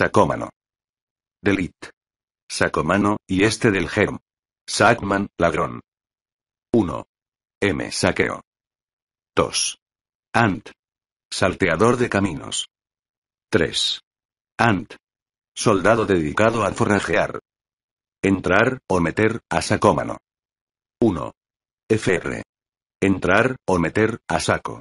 Sacómano. Delit. Sacomano, y este del germ. Sacman, ladrón. 1. M. Saqueo. 2. Ant. Salteador de caminos. 3. Ant. Soldado dedicado a forrajear. Entrar, o meter, a sacómano. 1. FR. Entrar, o meter, a saco.